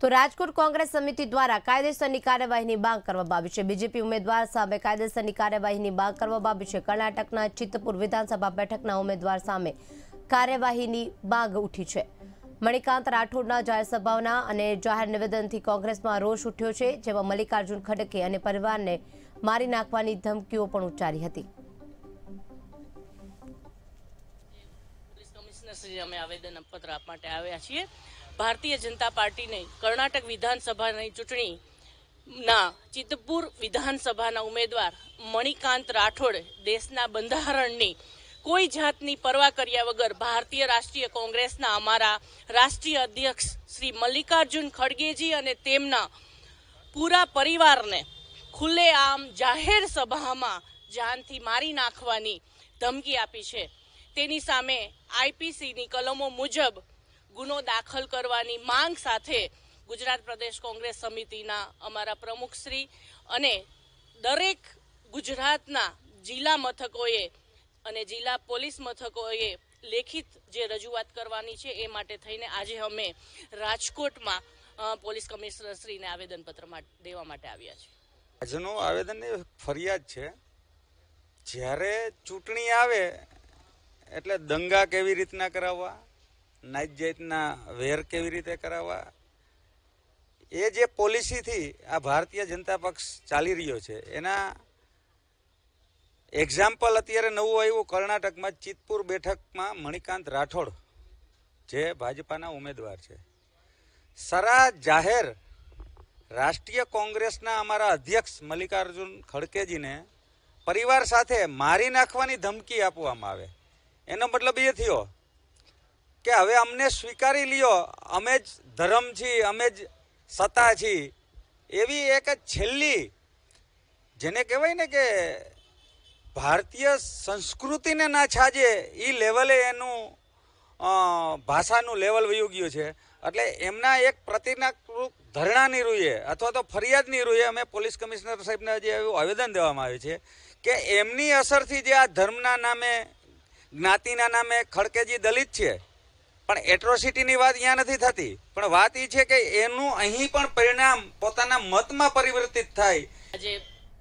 તો રાજકોટ કોંગ્રેસ સમિતિ દ્વારા કાયદેસરની કાર્યવાહીની માંગ કરવામાં આવી છે બીજેપી ઉમેદવાર સામે કાયદેસરની કાર્યવાહીની માંગ કરવામાં આવી છે કર્ણાટકના ચિત્તપુર વિધાનસભા બેઠકના ઉમેદવાર સામે કાર્યવાહીની માંગ ઉઠી છે મણિકાંત રાઠોડના જાહેરસભાઓના અને જાહેર નિવેદનથી કોંગ્રેસમાં રોષ ઉઠ્યો છે જેમાં મલ્લિકાર્જુન ખડકે અને પરિવારને મારી નાખવાની ધમકીઓ પણ ઉચ્ચારી હતી કમિશનર શ્રી અમે આપવા માટે આવ્યા છીએ ભારતીય જનતા પાર્ટીને કર્ણાટક વિધાનસભાની ચૂંટણીના ચિત્તપુર વિધાનસભાના ઉમેદવાર મણિકાંત રાઠોડ દેશના બંધારણની કોઈ જાતની પરવા કર્યા વગર ભારતીય રાષ્ટ્રીય કોંગ્રેસના અમારા રાષ્ટ્રીય અધ્યક્ષ શ્રી મલ્લિકાર્જુન ખડગેજી અને તેમના પૂરા પરિવારને ખુલ્લેઆમ જાહેર સભામાં જાનથી મારી નાખવાની ધમકી આપી છે તેની સામે આઈપીસીની કલમો મુજબ ગુનો દાખલ કરવાની માંગ સાથે ગુજરાત પ્રદેશ કોંગ્રેસ સમિતિના અમારા પ્રમુખશ્રી અને દરેક ગુજરાતના જિલ્લા મથકોએ અને જિલ્લા પોલીસ મથકોએ લેખિત જે રજૂઆત કરવાની છે એ માટે થઈને આજે અમે રાજકોટમાં પોલીસ શ્રીને આવેદનપત્ર દેવા માટે આવ્યા છીએ આજનો આવેદન એ ફરિયાદ છે જ્યારે ચૂંટણી આવે એટલે દંગા કેવી રીતના કરાવવા નાઇટ જાતના વેર કેવી રીતે કરાવવા એ જે પોલિસીથી આ ભારતીય જનતા પક્ષ ચાલી રહ્યો છે એના એક્ઝામ્પલ અત્યારે નવું આવ્યું કર્ણાટકમાં ચિતપુર બેઠકમાં મણિકાંત રાઠોડ જે ભાજપાના ઉમેદવાર છે સરા જાહેર રાષ્ટ્રીય કોંગ્રેસના અમારા અધ્યક્ષ મલ્લિકાર્જુન ખડકેજીને પરિવાર સાથે મારી નાખવાની ધમકી આપવામાં આવે એનો મતલબ એ થયો કે હવે અમને સ્વીકારી લ્યો અમે જ ધર્મ છીએ અમે જ સત્તા છીએ એવી એક છેલ્લી જેને કહેવાય ને કે ભારતીય સંસ્કૃતિને ના છાજે એ લેવલે એનું ભાષાનું લેવલ વયું ગયું છે એટલે એમના એક પ્રતિનાકૃત ધરણાની રૂએ અથવા તો ફરિયાદની રૂએ અમે પોલીસ કમિશનર સાહેબને જે એવું આવેદન દેવામાં આવ્યું છે કે એમની અસરથી જે આ ધર્મના નામે જ્ઞાતિના નામે ખડકેજી દલિત છે પણ એટ્રોસિટીની વાત અહીંયા નથી થતી પણ વાત એ છે કે એનું અહીં પણ પરિણામ પોતાના મતમાં પરિવર્તિત થાય આજે